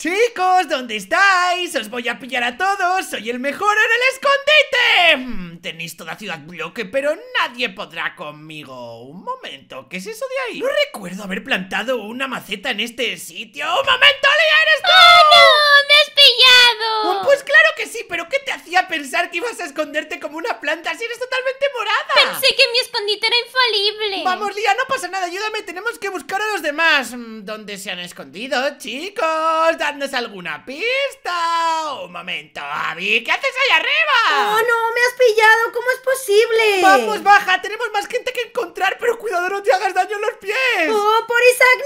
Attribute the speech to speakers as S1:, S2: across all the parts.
S1: Chicos, ¿dónde estáis? Os voy a pillar a todos, soy el mejor en el escondite hmm, Tenéis toda ciudad bloque, pero nadie podrá conmigo Un momento, ¿qué es eso de ahí? No recuerdo haber plantado una maceta en este sitio ¡Un momento, Lía, eres pues claro que sí, pero ¿qué te hacía pensar que ibas a esconderte como una planta si eres totalmente morada? Pensé que mi escondite era infalible. Vamos, Lía, no pasa nada, ayúdame, tenemos que buscar a los demás. Mm, ¿Dónde se han escondido, chicos? ¡Dadnos alguna pista! Un momento, Abby, ¿qué haces ahí arriba? ¡Oh, no! ¡Me has pillado! ¿Cómo es posible? Vamos, baja, tenemos más gente que encontrar, pero cuidado, no te hagas daño en los pies. ¡Oh, por Isaac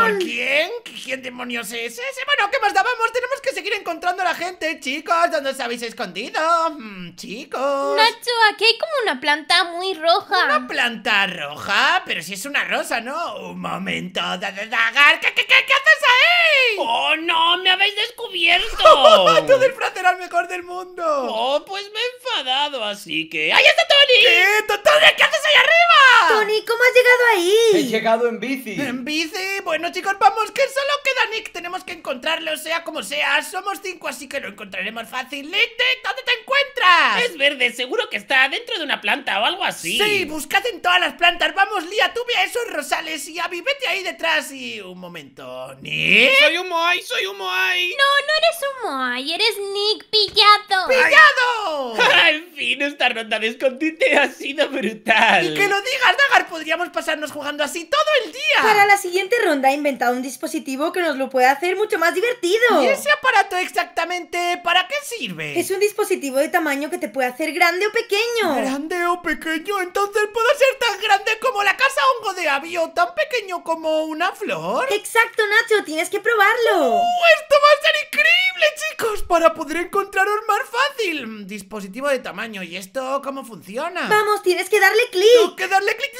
S1: Newton! ¿Por quién? ¿Quién demonios es ese? Bueno, ¿qué más dábamos? Tenemos que seguir encontrando a la gente, chicos. ¿Dónde os habéis escondido? Hmm, chicos. Nacho, aquí hay como una planta muy roja. ¿Una planta roja? Pero si es una rosa, ¿no? Un momento, Dagar. ¿Qué, haces ahí? ¡Oh, no! ¡Me habéis descubierto! ¡Tú del francés era el mejor del mundo! ¡Oh, pues me he enfadado, así que. ¡Ahí está Tony! ¿Qué? ¿Tony, qué haces ahí arriba? Tony, ¿cómo has llegado ahí? He llegado en bici. ¿En bici? Bueno, chicos, vamos, que solo queda Nick, tenemos que encontrarlo, sea, como sea. Somos cinco, así que lo encontraremos fácil. Nick, ¿dónde te encuentras? Es verde, seguro que está dentro de una planta o algo así. Sí, buscad en todas las plantas. Vamos, Lía, tú ve a esos rosales y avivete vete ahí detrás y... Un momento, ¿Nick? Soy un Moai, soy un Moai. No, no eres un Moai, eres Nick, pillado. ¡Pillado! en fin, esta ronda de escondite ha sido brutal. Y que lo digas, Dagar, podríamos pasarnos jugando así todo el día. Para la
S2: siguiente ronda he inventado un dispositivo que nos lo puede hacer mucho más
S1: divertido. ¿Y ese aparato exactamente para qué sirve? Es un dispositivo de tamaño que te puede hacer grande o pequeño. ¿Grande o pequeño? Entonces puedo ser tan grande como la casa hongo de avión, tan pequeño como una flor. Exacto, Nacho, tienes que probarlo. ¡Uh, esto va a ser increíble, chicos! Para poder encontraros más fácil. Dispositivo de tamaño, ¿y esto cómo funciona? Vamos, tienes que darle clic. que darle clic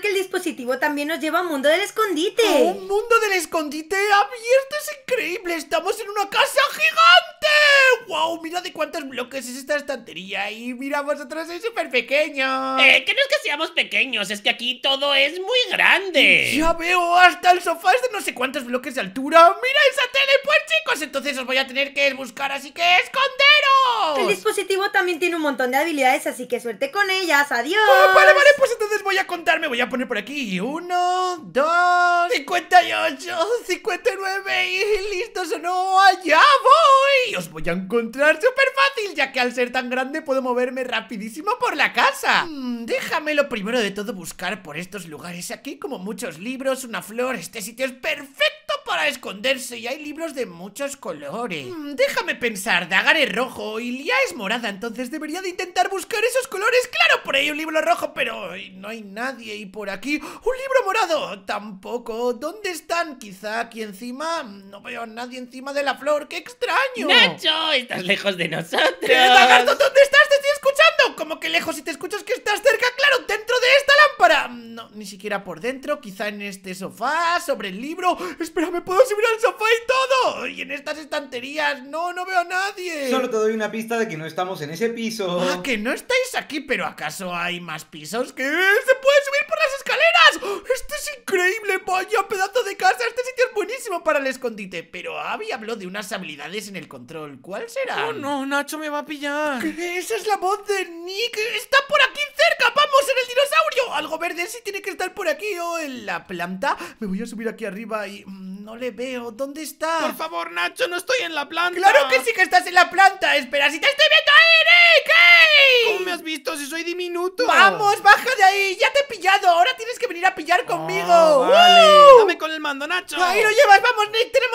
S1: que el dispositivo también nos lleva a un mundo del escondite. ¡Un mundo del escondite abierto! ¡Es increíble! ¡Estamos en una casa gigante! ¡Wow! Mira de cuántos bloques es esta estantería y mira, vosotros pues, soy súper pequeño Eh, que no es que seamos pequeños, es que aquí todo es muy grande. Ya veo, hasta el sofá es de no sé cuántos bloques de altura. ¡Mira esa tele! Pues chicos, entonces os voy a tener que buscar, así que ¡esconderos! El dispositivo también tiene un montón de habilidades, así que suerte con ellas. ¡Adiós! Oh, vale, vale, pues entonces voy a contarme, voy voy a poner por aquí. Uno, dos, ¡Cincuenta y ocho! ¡Cincuenta y nueve! ¡Y listo, no! Allá voy. Os voy a encontrar súper fácil, ya que al ser tan grande puedo moverme rapidísimo por la casa. Mm, déjame lo primero de todo buscar por estos lugares aquí, como muchos libros, una flor. Este sitio es perfecto para esconderse y hay libros de muchos colores. Mm, déjame pensar, Dagar es rojo y Lía es morada, entonces debería de intentar buscar esos colores. Claro, por ahí un libro rojo, pero no hay nadie y por aquí. ¡Un libro morado! Tampoco. ¿Dónde están? Quizá aquí encima. No veo a nadie encima de la flor. ¡Qué extraño! ¡Nacho! Estás lejos de nosotros. ¿Qué, ¿Dónde estás? ¡Te estoy escuchando! Como que lejos? Si te escuchas que estás cerca, claro, dentro de esta lámpara. No, ni siquiera por dentro. Quizá en este sofá, sobre el libro. Espera, me puedo subir al sofá y todo. Y en estas estanterías. No, no veo a nadie. Solo te
S2: doy una pista de que no estamos en ese piso. Ah, que no
S1: estáis aquí, pero ¿acaso hay más pisos? que ¿Se puede subir por ¡Esto es increíble! ¡Vaya pedazo de casa! ¡Este sitio es buenísimo para el escondite! Pero Abby habló de unas habilidades en el control. ¿Cuál será? ¡Oh, no! ¡Nacho me va a pillar! ¿Qué? ¡Esa es la voz de Nick! ¡Está por aquí cerca! ¡Vamos, en el dinosaurio! Algo verde sí tiene que estar por aquí o oh, en la planta. Me voy a subir aquí arriba y... Mm, no le veo. ¿Dónde está? Por favor, Nacho, no estoy en la planta. Claro que sí que estás en la planta. Espera, si te estoy viendo ahí, Nick. ¿Cómo me has visto? Si soy diminuto. Vamos, baja de ahí. Ya te he pillado. Ahora tienes que venir a pillar conmigo. Oh, Dame con el mando, Nacho. Ahí lo llevas. Vamos, Nick. Tenemos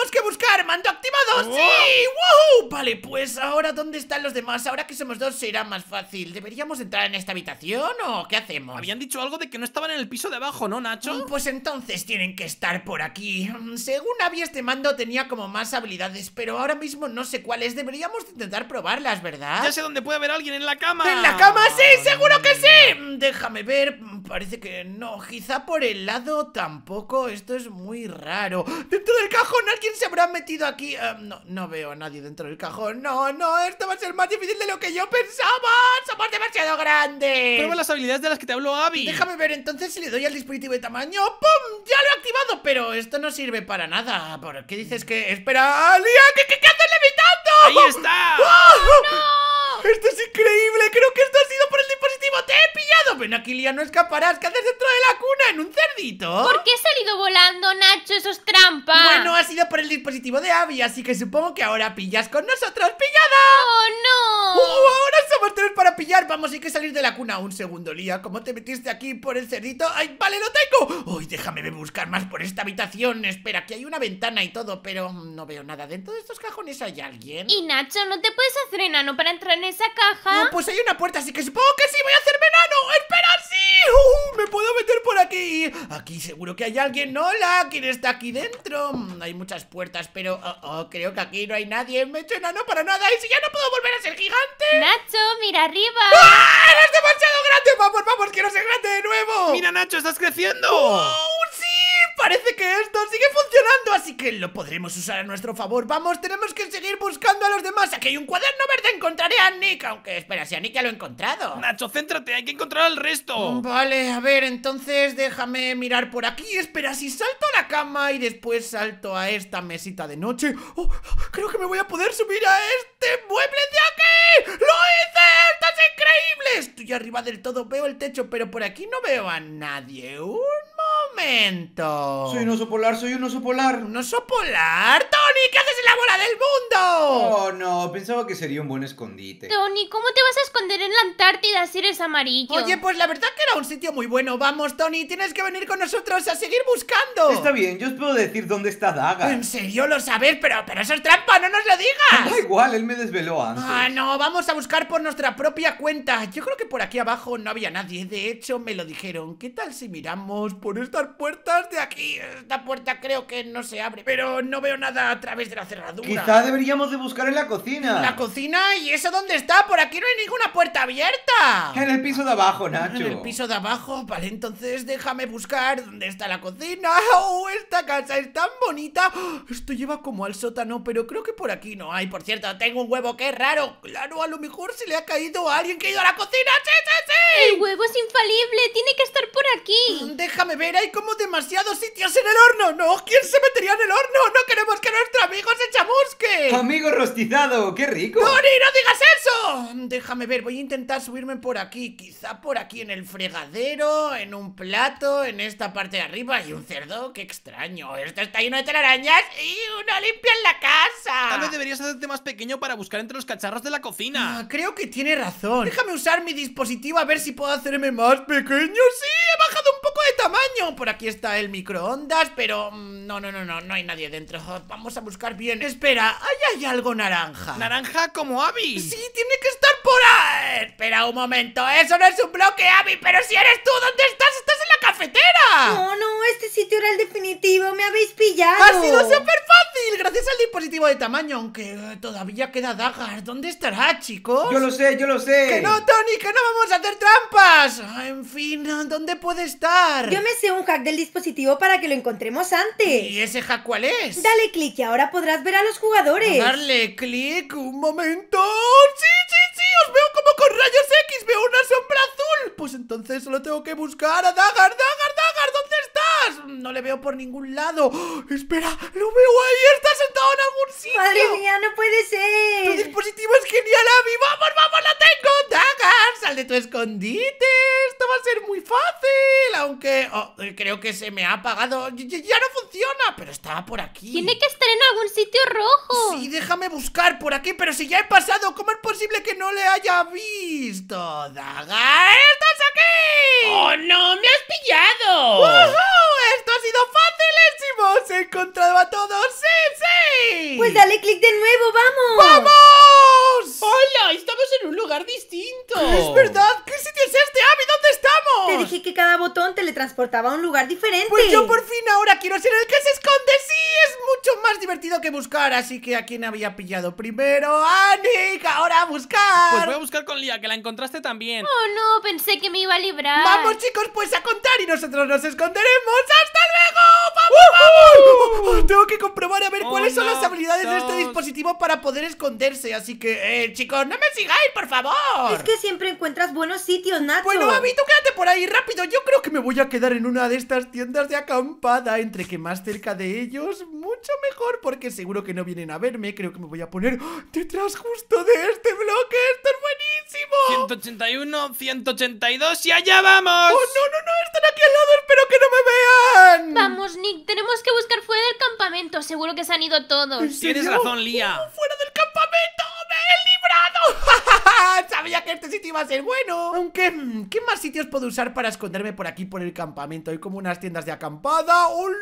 S1: pues ahora ¿dónde están los demás? Ahora que somos dos será más fácil ¿Deberíamos entrar en esta habitación o qué hacemos? Habían dicho algo de que no estaban en el piso de abajo, ¿no, Nacho? Mm, pues entonces tienen que estar por aquí mm, Según había este mando tenía como más habilidades Pero ahora mismo no sé cuáles Deberíamos intentar probarlas, ¿verdad? Ya sé dónde puede haber alguien, en la cama ¿En la cama? ¡Sí, seguro que sí! Mm, déjame ver, parece que no Quizá por el lado tampoco Esto es muy raro ¡Dentro del cajón! ¿Alguien se habrá metido aquí? Ah, no, no veo a nadie dentro del cajón no, no, esto va a ser más difícil de lo que yo pensaba. Somos demasiado grandes. Prueba las habilidades de las que te hablo, Abby. Déjame ver entonces si le doy al dispositivo de tamaño. ¡Pum! Ya lo he activado, pero esto no sirve para nada. ¿Por qué dices que...? Espera, Alia, ¿qué, qué, qué haces levitando? Ahí está. ¡Oh, no! Esto es increíble. Creo que esto ha sido te he pillado! Ven aquí, Lía, no escaparás. ¿Qué haces dentro de la cuna? ¿En un cerdito? ¿Por qué he salido volando, Nacho? ¡Eso es trampa! Bueno, ha sido por el dispositivo de Abby, así que supongo que ahora pillas con nosotros. ¡Pillada! ¡Oh, no! ¡Uh, uh ahora somos tres para pillar! Vamos, hay que salir de la cuna. Un segundo, Lía. ¿Cómo te metiste aquí por el cerdito? ¡Ay, vale, lo tengo! ¡Uy, déjame buscar más por esta habitación! Espera, aquí hay una ventana y todo, pero no veo nada. ¿Dentro de estos cajones hay alguien? Y Nacho, ¿no te puedes hacer enano para entrar en esa caja? No, pues hay una puerta, así que supongo que sí voy a hacer ¡Espera, sí! Uh, ¡Me puedo meter por aquí! Aquí seguro que hay alguien. ¡Hola! ¿Quién está aquí dentro? Mm, hay muchas puertas, pero oh, oh, creo que aquí no hay nadie. Me he hecho enano para nada. ¿Y si ya no puedo volver a ser gigante? ¡Nacho, mira arriba! ¡Ah! ¡Eres demasiado grande! ¡Vamos, vamos! ¡Quiero ser grande de nuevo! ¡Mira, Nacho! ¡Estás creciendo! Parece que esto sigue funcionando, así que lo podremos usar a nuestro favor. Vamos, tenemos que seguir buscando a los demás. Aquí hay un cuaderno verde, encontraré a Nick. Aunque, espera, si a Nick ya lo he encontrado. Nacho, céntrate, hay que encontrar al resto. Vale, a ver, entonces déjame mirar por aquí. Espera, si salto a la cama y después salto a esta mesita de noche. Oh, creo que me voy a poder subir a este mueble de aquí. ¡Lo hice! ¡Esto es increíble! Estoy arriba del todo, veo el techo, pero por aquí no veo a nadie. ¡Un soy un oso
S2: polar, soy un oso polar. ¿Un oso polar? ¡Tony, qué haces en la bola del mundo! Oh, no, pensaba que sería un buen escondite.
S1: Tony, ¿cómo te vas a esconder en la Antártida si eres amarillo? Oye, pues la verdad que era un sitio muy bueno. Vamos, Tony, tienes que venir con nosotros a seguir buscando. Está bien, yo os puedo decir dónde está Daga. En serio, lo sabes, pero, pero eso es trampa, no nos lo digas. Da igual,
S2: él me desveló antes. Ah,
S1: no, vamos a buscar por nuestra propia cuenta. Yo creo que por aquí abajo no había nadie. De hecho, me lo dijeron. ¿Qué tal si miramos por esta puertas de aquí. Esta puerta creo que no se abre, pero no veo nada a través de la cerradura. Quizá
S2: deberíamos de buscar en la cocina. ¿La
S1: cocina? ¿Y eso dónde está? Por aquí no hay ninguna puerta abierta.
S2: En el piso de abajo, Nacho. En el piso
S1: de abajo. Vale, entonces déjame buscar dónde está la cocina. ¡Oh, esta casa es tan bonita! Esto lleva como al sótano, pero creo que por aquí no hay. Por cierto, tengo un huevo que es raro. Claro, a lo mejor se le ha caído a alguien que ha ido a la cocina. ¡Sí, sí, ¡El huevo es infalible! ¡Tiene que estar por aquí! Mm, déjame ver, hay como demasiados sitios en el horno, ¿no? ¿Quién se metería en el horno? ¡No queremos que nuestro amigo se chamusque! ¡Amigo
S2: rostizado!
S1: ¡Qué rico! ¡Tony, no digas eso! Mm, déjame ver, voy a intentar subirme por aquí. Quizá por aquí en el fregadero, en un plato, en esta parte de arriba. Y un cerdo, qué extraño. Esto está lleno de telarañas y una limpia en la casa. Tal vez deberías hacerte más pequeño para buscar entre los cacharros de la cocina. Ah, creo que tiene razón. Déjame usar mi dispositivo a ver si si puedo hacerme más pequeño. ¡Sí! ¡He bajado un poco de tamaño! Por aquí está el microondas, pero... No, no, no, no, no hay nadie dentro. Vamos a buscar bien. Espera, ahí hay algo naranja. ¿Naranja como Abby? Sí, tiene que estar por ahí. Espera un momento. Eso no es un bloque, Abby, pero si eres tú, ¿dónde estás? ¡Estás en la no, no, este sitio era el definitivo, me habéis pillado. ¡Ha sido súper fácil! Gracias al dispositivo de tamaño, aunque eh, todavía queda Dagar.
S2: ¿Dónde estará, chicos? Yo lo sé, yo lo sé. ¡Que no,
S1: Tony, que no vamos a hacer trampas! Ah, en fin, ¿dónde puede estar? Yo me sé un hack del dispositivo para que lo encontremos antes. ¿Y ese hack cuál es? Dale clic y ahora podrás ver a los jugadores. Ah, Darle clic, un momento. ¡Sí, sí, sí! ¡Os veo como con rayos X! ¡Veo una sombra pues entonces solo tengo que buscar a Dagar, Dagar, no le veo por ningún lado. ¡Ah! espera, lo veo ahí, está sentado en algún sitio. Madre mía, no puede ser. Tu dispositivo es genial, Abby. Vamos, vamos, lo tengo. ¡Dagar! sal de tu escondite. Esto va a ser muy fácil. Aunque oh, eh, creo que se me ha apagado. Ya, no funciona, pero estaba por aquí. Tiene que estar en algún sitio rojo. Sí, déjame buscar por aquí, pero si ya he pasado, ¿cómo es posible que no le haya visto? Daga, estás aquí. ¡Oh, no! ¡Me has pillado! esto ha sido facilísimo! ¡Se ha encontrado a todos! ¡Sí, sí! Pues dale clic de nuevo, vamos. ¡Vamos! ¡Hola! Estamos en un lugar distinto. Es verdad, ¿qué sitio es dije que cada botón te teletransportaba a un lugar diferente. Pues yo por fin ahora quiero ser el que se esconde. Sí, es mucho más divertido que buscar. Así que a quién había pillado primero. ¡Anik! ¡Ahora a buscar! Pues voy a buscar con Lía, que la encontraste también. Oh, no, pensé que me iba a librar. Vamos, chicos, pues a contar y nosotros nos esconderemos. ¡Hasta luego! ¡Vamos, Tengo que comprobar a ver oh, cuáles son las habilidades de este dispositivo para poder esconderse. Así que, eh, chicos, no me sigáis, por favor. Es que siempre encuentras buenos sitios, Nacho. Bueno, Mami, tú quédate por ahí rápido, yo creo que me voy a quedar en una de estas tiendas de acampada. Entre que más cerca de ellos, mucho mejor, porque seguro que no vienen a verme. Creo que me voy a poner ¡Ah! detrás justo de este bloque. ¡Esto es buenísimo! 181, 182 y allá vamos. ¡Oh, no, no, no! Están aquí al lado, espero que no me vean. Vamos, Nick, tenemos que buscar fuera del campamento. Seguro que se han ido todos. Tienes razón, Lía. ¡Uh, ¡Fuera del campamento! ¡Me he librado! Sabía que este sitio iba a ser bueno Aunque, mm, ¿qué más sitios puedo usar para esconderme por aquí por el campamento? Hay como unas tiendas de acampada ¡Hola!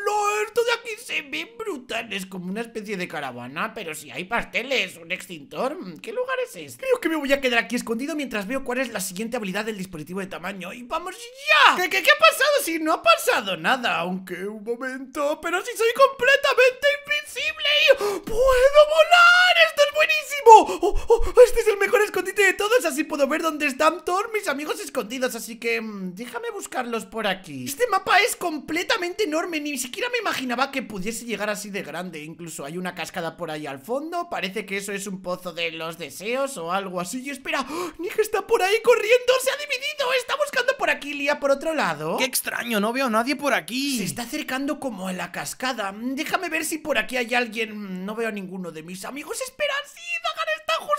S1: Esto de aquí se ve brutal Es como una especie de caravana Pero si hay pasteles, un extintor mm, ¿Qué lugar es este? Creo que me voy a quedar aquí escondido mientras veo cuál es la siguiente habilidad del dispositivo de tamaño ¡Y vamos ya! ¿Qué, qué ha pasado? Si no ha pasado nada Aunque, un momento Pero si soy completamente invisible y... ¡Puedo volar! ¡Esto es buenísimo! Oh, oh, este es el mejor escondite de todos Así puedo ver dónde están todos mis amigos escondidos Así que mm, déjame buscarlos por aquí Este mapa es completamente enorme Ni siquiera me imaginaba que pudiese llegar así de grande Incluso hay una cascada por ahí al fondo Parece que eso es un pozo de los deseos o algo así Y espera, ¡oh! ni que está por ahí corriendo ¡Se ha dividido! Está buscando por aquí, Lía, por otro lado ¡Qué extraño! No veo a nadie por aquí Se está acercando como a la cascada Déjame ver si por aquí hay alguien mm, No veo a ninguno de mis amigos ¡Espera! ¡Sí!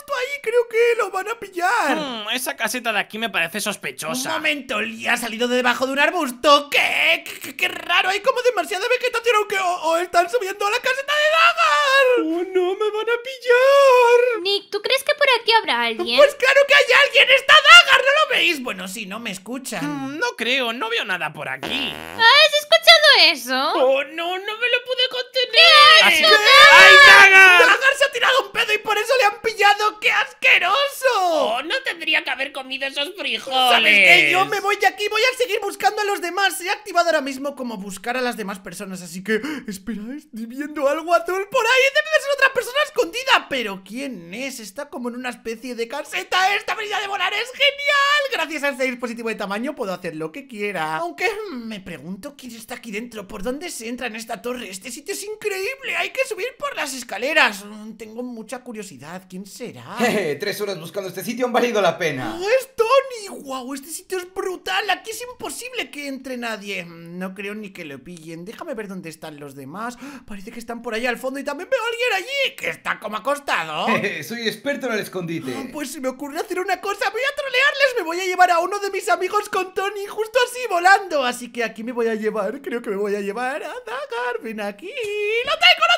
S1: ahí creo que lo van a pillar. Hmm, esa caseta de aquí me parece sospechosa. Un momento, ha salido de debajo de un arbusto. ¿Qué? ¿Qué, raro! Hay como demasiada vegetación aunque o, están subiendo a la caseta de Dagar. ¡Oh, no! ¡Me van a pillar! Nick, ¿tú crees que por aquí habrá alguien? Pues claro que hay alguien. ¡Está Dagar! ¿No lo veis? Bueno, sí, no me escuchan. Hmm, no creo. No veo nada por aquí. Ah, ¿Has escuchado eso? ¡Oh, no! ¡No me lo pude contener! ¡Ay, Dagar! Dagar se ha tirado un pedo y por eso le han pillado ¡Qué asqueroso! Oh, no tendría que haber comido esos frijoles. ¿Sabes qué? Yo me voy de aquí, voy a seguir buscando a los demás. He activado ahora mismo como buscar a las demás personas, así que... Espera, estoy viendo algo azul por ahí. Debe de ser otra persona escondida. ¿Pero quién es? Está como en una especie de caseta. ¡Esta habilidad de volar es genial! Gracias a este dispositivo de tamaño puedo hacer lo que quiera. Aunque mm, me pregunto quién está aquí dentro. ¿Por dónde se entra en esta torre? Este sitio es increíble. Hay que subir por las escaleras. Mm, tengo mucha curiosidad. ¿Quién será?
S2: Jeje, tres horas buscando este sitio han valido la pena.
S1: ¡Es Tony! ¡Guau! Este sitio es brutal. Aquí es imposible que entre nadie. No creo ni que lo pillen. Déjame ver dónde están los demás. ¡Ah! Parece que están por allá al fondo y también veo a alguien allí que
S2: está como acostado. soy experto en el escondite. Ah,
S1: pues si me ocurre hacer una cosa. Voy a trolearles. Me voy a llevar a uno de mis amigos con Tony justo así volando. Así que aquí me voy a llevar. Creo que me voy a llevar a Dagar. aquí. ¡Lo tengo, lo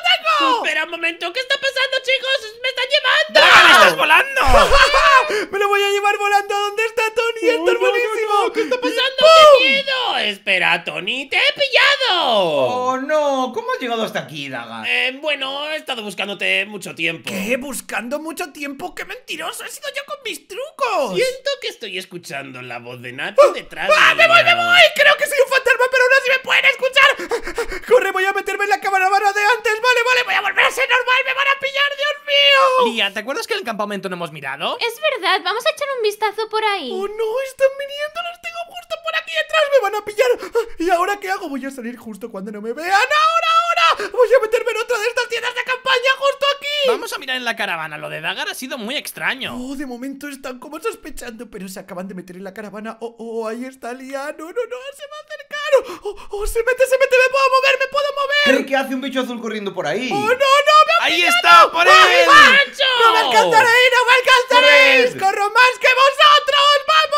S1: tengo! Espera un momento. ¿Qué está pasando, chicos? ¡Me están llevando! ¡Me estás volando! ¡Me lo voy a llevar volando! ¿Dónde está Tony? ¡Está buenísimo! ¿Qué está pasando? ¡Qué miedo! ¡Espera, Tony! ¡Te he pillado! Oh, aquí, Daga? Eh, bueno, he estado buscándote mucho tiempo. ¿Qué? ¿Buscando mucho tiempo? ¡Qué mentiroso! ¡He sido yo con mis trucos! Siento que estoy escuchando la voz de Nati ¡Oh! detrás
S2: ¡Ah, me voy, me voy!
S1: Creo que soy un fantasma, pero no así me pueden escuchar. ¡Corre, voy a meterme en la cámara barra de antes! ¡Vale, vale! ¡Voy a volver a ser normal! ¡Me van a pillar, Dios mío! Lía, ¿te acuerdas que en el campamento no hemos mirado? Es verdad, vamos a echar un vistazo por ahí. ¡Oh, no! ¡Están viniendo! ¡Los tengo justo por aquí detrás! ¡Me van a pillar! ¿Y ahora qué hago? Voy a salir justo cuando no me vean. ¡Ahora, ahora! Voy a meterme en otra de estas tiendas de campaña justo aquí Vamos a mirar en la caravana, lo de Dagar ha sido muy extraño Oh, de momento están como sospechando Pero se acaban de meter en la caravana Oh, oh, oh ahí está Lía, no, no, no, se va a acercar Oh, oh, oh se mete, se mete, me puedo mover, me puedo mover que hace un bicho
S2: azul corriendo por ahí? Oh, no, no, me ha ¡Ahí está, por él! ¡No me alcanzaréis,
S1: no me alcanzaréis! ¡Corro más que vosotros, vamos!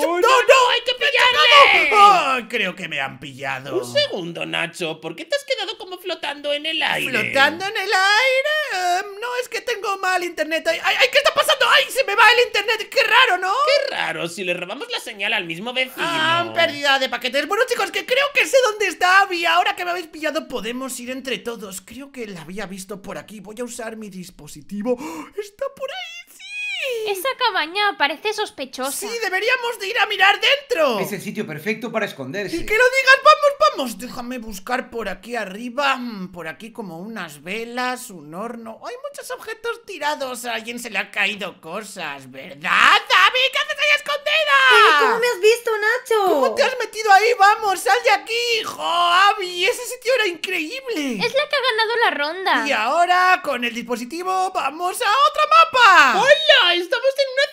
S1: no! ¡Hay que pillarle! creo que me han pillado. Un segundo, Nacho. ¿Por qué te has quedado como flotando en el aire? ¿Flotando en el aire? Em, no, es que tengo mal internet. Ay, ¿qué está pasando? ¡Ay, se me va el internet! ¡Qué raro, ¿no? ¡Qué raro! Si le robamos la señal al mismo vecino. Ah, pérdida de paquetes. Bueno, chicos, que creo que sé dónde está Abby. Ahora que me habéis pillado, podemos ir entre todos. Creo que la había visto por aquí. Voy a usar mi dispositivo. ¡Ah! ¡Está por esa cabaña parece sospechosa. Sí, deberíamos de ir a mirar dentro. Es
S2: el sitio perfecto para esconderse.
S1: Y que lo digas, vamos, vamos. Déjame buscar por aquí arriba. Mm, por aquí como unas velas, un horno. Hay muchos objetos tirados. A alguien se le ha caído cosas, ¿verdad, Abi, ¿Qué haces ahí escondida? ¿Cómo me has visto, Nacho? ¿Cómo te has metido ahí? Vamos, sal de aquí, hijo. Abby, ese sitio era increíble. Es la que ha ganado la ronda. Y ahora, con el dispositivo, vamos a otro mapa. ¡Hola! Estamos en una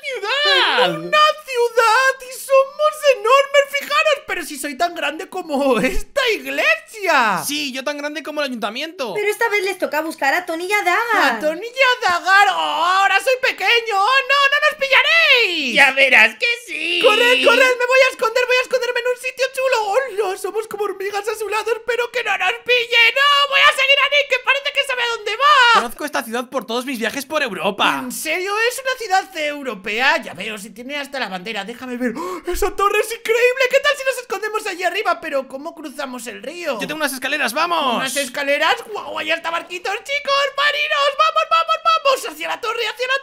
S1: ciudad! una ciudad! ¡Y somos enormes! ¡Fijaros! ¡Pero si soy tan grande como esta iglesia! Sí, yo tan grande como el ayuntamiento. Pero esta vez les toca buscar a Tonilla Dagar. ¡A Tony Dagar! ahora soy pequeño! ¡Oh, no! ¡No nos pillaréis! ¡Ya verás que sí! ¡Corred, corred! ¡Me voy a esconder! ¡Voy a esconderme en un sitio chulo! ¡Oh, no! Somos como hormigas a su lado! pero que no nos pille! ¡No! ¡Voy a seguir a Nick, que parece que sabe a dónde va! Conozco esta ciudad por todos mis viajes por Europa. ¿En serio? Es una ciudad europea, ya veo, si tiene hasta la bandera, déjame ver. ¡Oh, ¡Esa torre es increíble! ¿Qué tal si nos escondemos allí arriba? Pero ¿cómo cruzamos el río? Yo tengo unas escaleras, vamos. ¿Unas escaleras? ¡Guau! Wow, allá está barquitos, chicos, marinos. ¡Vamos, vamos, vamos! ¡Hacia la torre, hacia la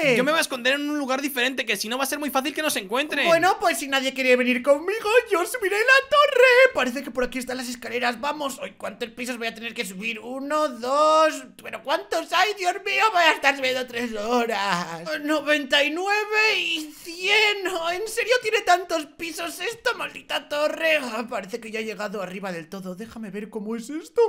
S1: torre! Yo me voy a esconder en un lugar diferente, que si no va a ser muy fácil que nos encuentren. Bueno, pues si nadie quiere venir conmigo, yo subiré la torre. Parece que por aquí están las escaleras, vamos. Hoy, ¿cuántos pisos voy a tener que subir? Uno, dos... ¿Pero cuántos hay? Dios mío, voy a estar subiendo tres horas. No 99 y 100. ¿En serio tiene tantos pisos esta maldita torre? Ah, parece que ya ha llegado arriba del todo. Déjame ver cómo es esto.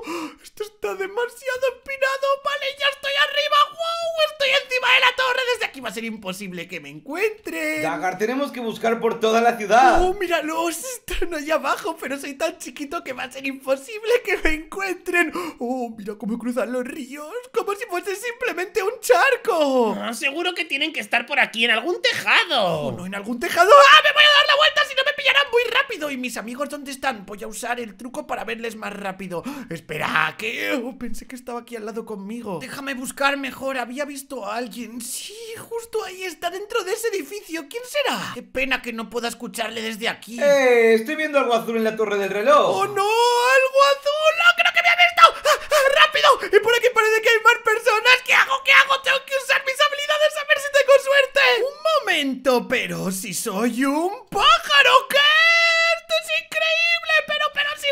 S1: Esto está demasiado empinado. Vale, ya está arriba! ¡Wow! ¡Estoy encima de la torre! Desde aquí va a ser imposible que me encuentren.
S2: Dagar, tenemos que buscar por toda la ciudad. ¡Oh,
S1: míralos! Están allá abajo, pero soy tan chiquito que va a ser imposible que me encuentren. ¡Oh, mira cómo cruzan los ríos! ¡Como si fuese simplemente un charco! Ah, seguro que tienen que estar por aquí, en algún tejado. Oh, no, en algún tejado. ¡Ah, me voy a dar la vuelta si no me pillarán muy rápido! ¿Y mis amigos dónde están? Voy a usar el truco para verles más rápido. ¡Espera! ¿Qué? Oh, pensé que estaba aquí al lado conmigo. Déjame buscar buscar mejor. Había visto a alguien. Sí, justo ahí está, dentro de ese edificio. ¿Quién será? Qué pena que no pueda escucharle desde aquí.
S2: ¡Eh! Estoy viendo algo azul en la torre del reloj. ¡Oh,
S1: no! ¡Algo azul! ¡No ¡Ah, creo que me ha visto! ¡Ah, ¡Ah, rápido Y por aquí parece que hay más personas. ¿Qué hago? ¿Qué hago? Tengo que usar mis habilidades a ver si tengo suerte. Un momento, pero si soy un pájaro, ¿qué? ¡Esto es increíble!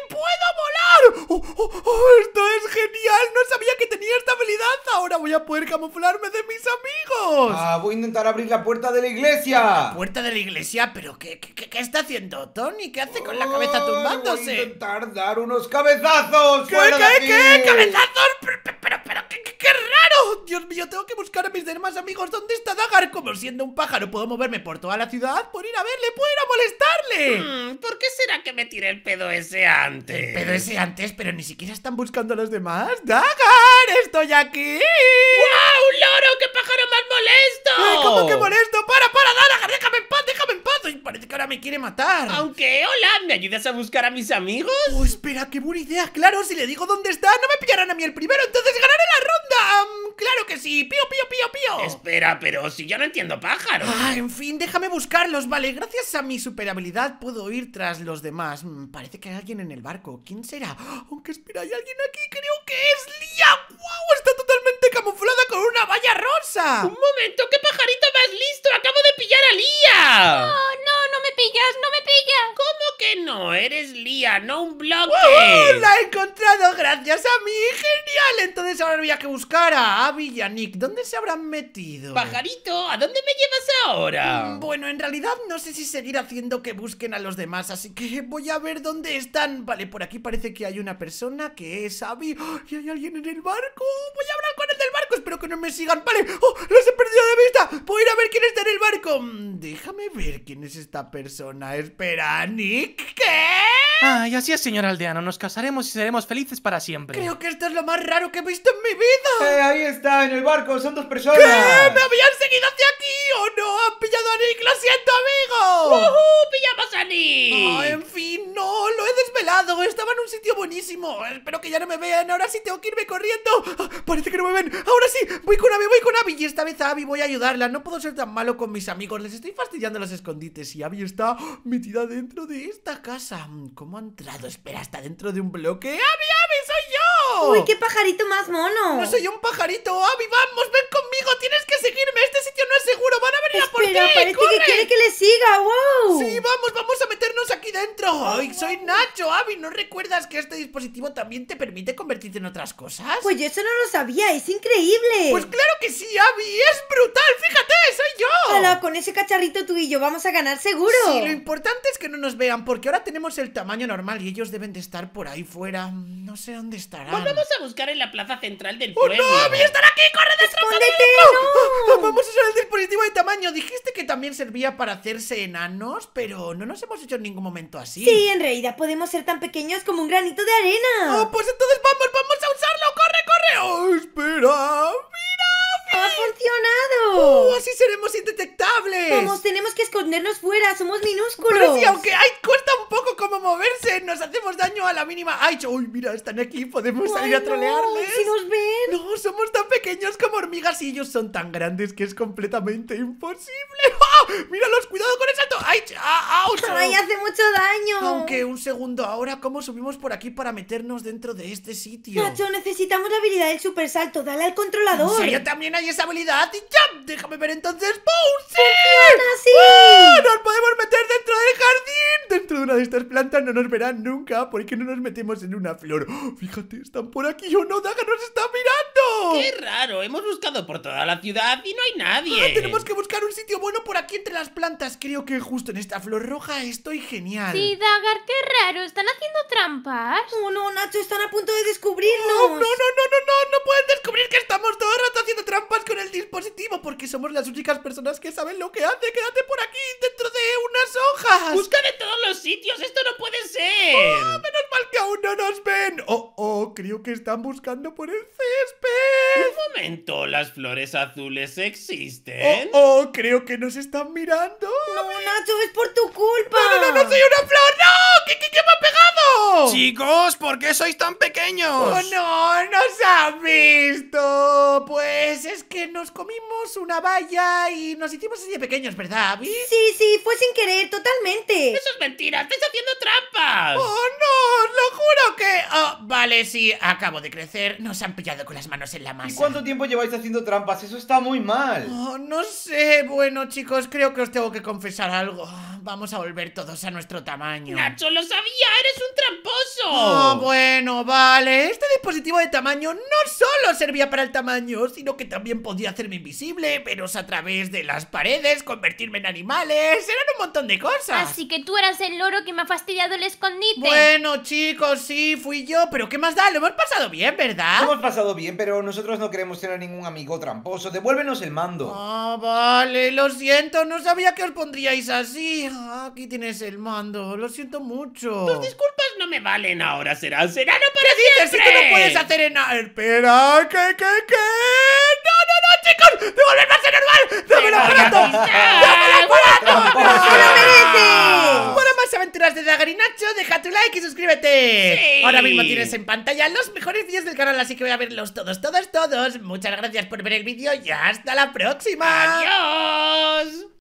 S1: puedo volar! ¡Oh, oh, oh, ¡Esto es genial! ¡No sabía que tenía esta habilidad! ¡Ahora voy a poder camuflarme de mis amigos!
S2: ¡Ah! Voy a intentar abrir la puerta de la iglesia. puerta
S1: de la iglesia? ¿Pero qué, qué, está haciendo Tony? ¿Qué hace con la cabeza tumbándose? Voy a
S2: intentar dar unos cabezazos. ¿Qué, qué? ¿Cabezazos?
S1: Dios mío, tengo que buscar a mis demás amigos ¿Dónde está Dagar? Como siendo un pájaro puedo moverme por toda la ciudad Por ir a verle, puedo ir a molestarle hmm, ¿Por qué será que me tiré el pedo ese antes? El pedo ese antes, pero ni siquiera están buscando a los demás ¡Dagar, estoy aquí! ¡Wow, loro! ¡Qué pájaro más molesto! ¿Cómo que molesto? ¡Para, para, Dagar! ¡Déjame en paz, déjame en paz! parece que ahora me quiere matar Aunque, hola, ¿me ayudas a buscar a mis amigos? Oh, espera, qué buena idea Claro, si le digo dónde está, no me pillarán a mí el primero Entonces ganaré la ronda mm, Claro que sí! ¡Pío, pío, pío, pío! Espera, pero si yo no entiendo pájaros. Ah, en fin, déjame buscarlos, vale. Gracias a mi superhabilidad puedo ir tras los demás. Mm, parece que hay alguien en el barco. ¿Quién será? Aunque espera, hay alguien aquí. Creo que es Lía. Está totalmente camuflada con una valla rosa. Un momento, qué pajarito más listo. Acabo de pillar a Lía. no.
S2: Oh, ¡No me
S1: pillas! ¿Cómo que no? Eres Lía, no un bloque. ¡Oh, ¡Oh, la he encontrado gracias a mí! ¡Genial! Entonces ahora voy que buscar a Abby y a Nick. ¿Dónde se habrán metido? Pajarito, ¿a dónde me llevas ahora? Mm, bueno, en realidad no sé si seguir haciendo que busquen a los demás, así que voy a ver dónde están. Vale, por aquí parece que hay una persona que es Abby. y hay alguien en el barco! ¡Voy a hablar con el del barco! Espero que no me sigan. ¡Vale! ¡Oh, los he perdido quién es esta persona. Espera, Nick ¿Qué? Ay, así es, señor aldeano. Nos casaremos y seremos felices para siempre. Creo
S2: que esto es lo más raro que he visto en mi vida. Eh, ahí está, en el barco. Son dos personas. ¿Qué? ¡Me
S1: habían seguido hacia aquí! o no! ¡Han pillado a Nick! ¡Lo siento, amigo! ¡Woohoo! ¡Pillamos a Nick! Ah, en fin, no. Lo he desvelado. Estaba en un sitio buenísimo. Espero que ya no me vean. Ahora sí tengo que irme corriendo. parece que no me ven. Ahora sí. Voy con Abby, voy con Abby. Y esta vez a Abby voy a ayudarla. No puedo ser tan malo con mis amigos. Les estoy fastidiando los escondites. Y Abby está metida dentro de esta casa. ¿Cómo ¿Cómo ha entrado? Espera, ¿está dentro de un bloque? ¡Avi, Avi, soy yo! ¡Uy, qué pajarito más mono! ¡No soy un pajarito, ¡Avi, ¡Vamos, ven conmigo! ¡Tienes que seguirme! ¡Este parece que quiere que le siga, wow. Sí, vamos, vamos a meternos aquí dentro. Ay, soy Nacho, Abby, ¿no recuerdas que este dispositivo también te permite convertirte en otras cosas? Pues yo eso no lo sabía, es increíble. Pues claro que sí, Abby, es brutal, fíjate, soy yo. con ese cacharrito tú y yo vamos a ganar seguro. Sí, lo importante es que no nos vean, porque ahora tenemos el tamaño normal y ellos deben de estar por ahí fuera. No sé dónde estará. vamos a buscar en la plaza central del pueblo. ¡Oh, no! estar aquí! ¡Corre No. Vamos a usar el dispositivo de tamaño. Dijiste que también servía para hacerse enanos, pero no nos hemos hecho en ningún momento así. Sí, en realidad podemos ser tan pequeños como un granito de arena. ¡Oh, pues entonces vamos, vamos a usarlo! mínima. ¡Ay! ¡Uy, mira! Están aquí, podemos salir a trolearles. No, si nos ven! No, somos tan pequeños como hormigas y ellos son tan grandes que es completamente imposible. ¡Míralos! ¡Cuidado con el salto! ¡Ay! ¡Ah, ¡Ay, hace mucho daño! Aunque un segundo, ahora, ¿cómo subimos por aquí para meternos dentro de este sitio? Nacho, necesitamos la habilidad del super salto. Dale al controlador. Sí, yo también hay esa habilidad? ¡Y ya! ¡Déjame ver entonces! ¡Boom! ¡Sí!
S2: ¡Ah!
S1: ¡Nos podemos meter dentro del jardín! Dentro de una de estas plantas no nos verán nunca porque no nos metemos en una flor. ¡Oh, fíjate, están por aquí yo ¡Oh, no, Daga nos está mirando. ¡Qué raro! Hemos buscado por toda la ciudad y no hay nadie. Ah, tenemos que buscar un sitio bueno por aquí entre las plantas. Creo que justo en esta flor roja estoy genial. Sí, Dagar, qué raro. ¿Están haciendo trampas? ¡Uno, no, Nacho, están a punto de descubrirnos. No, no, no, no, no, no. pueden descubrir que estamos todo el rato haciendo trampas con el dispositivo porque somos las únicas personas que saben lo que hace. Quédate por aquí, dentro de unas hojas. Busca en todos los sitios. Esto no puede ser. Ah, menos mal que aún no nos ven. Oh, oh, creo que están buscando por el césped. ¡Eh! Un momento, ¿las flores azules existen? Oh, oh creo que nos están mirando. No, Nacho, es por tu culpa. No, no, no, no soy una flor, no. ¿Qué, qué, qué Chicos, ¿por qué sois tan pequeños? ¡Oh, no! ¡Nos han visto! Pues es que nos comimos una valla y nos hicimos así de pequeños, ¿verdad, Abby? Sí, sí, fue sin querer, totalmente. ¡Eso es mentira! ¡Estáis haciendo trampas! ¡Oh, no! ¡Lo juro que...! Oh, vale, sí, acabo de crecer. Nos han pillado con las manos en la masa. ¿Y cuánto
S2: tiempo lleváis haciendo trampas? Eso está muy mal. Oh, no sé. Bueno, chicos, creo que os tengo que confesar algo. Vamos a volver todos a nuestro
S1: tamaño. ¡Nacho, lo sabía! ¡Eres un tramposo! Oh, bueno, vale. Este dispositivo de tamaño no solo servía para el tamaño, sino que también podía hacerme invisible, pero a través de las paredes, convertirme en animales. Eran un montón de cosas. Así que tú eras el loro que me ha fastidiado el escondite. Bueno,
S2: chicos, sí, fui yo. Pero ¿qué más da? Lo hemos pasado bien, ¿verdad? Lo hemos pasado bien, pero nosotros no queremos tener ningún amigo tramposo. Devuélvenos el mando.
S1: Ah, oh, vale. Lo siento. No sabía que os pondríais así. Ah, aquí tienes el mando. Lo siento mucho. Tus disculpas no me van ahora, será será no para ¿Qué siempre. Si no puedes hacer en... Espera, ¿qué, qué, qué? ¡No, no, no, chicos! ¡Devolverme a ser normal! ¡Dame la aparatos! ¡Dame ¡No lo mereces! Para más aventuras de Dagarinacho, deja tu like y suscríbete. Ahora mismo tienes en pantalla los mejores vídeos del canal, así que voy a verlos todos, todos, todos. Muchas gracias por ver el vídeo y hasta la próxima. ¡Adiós!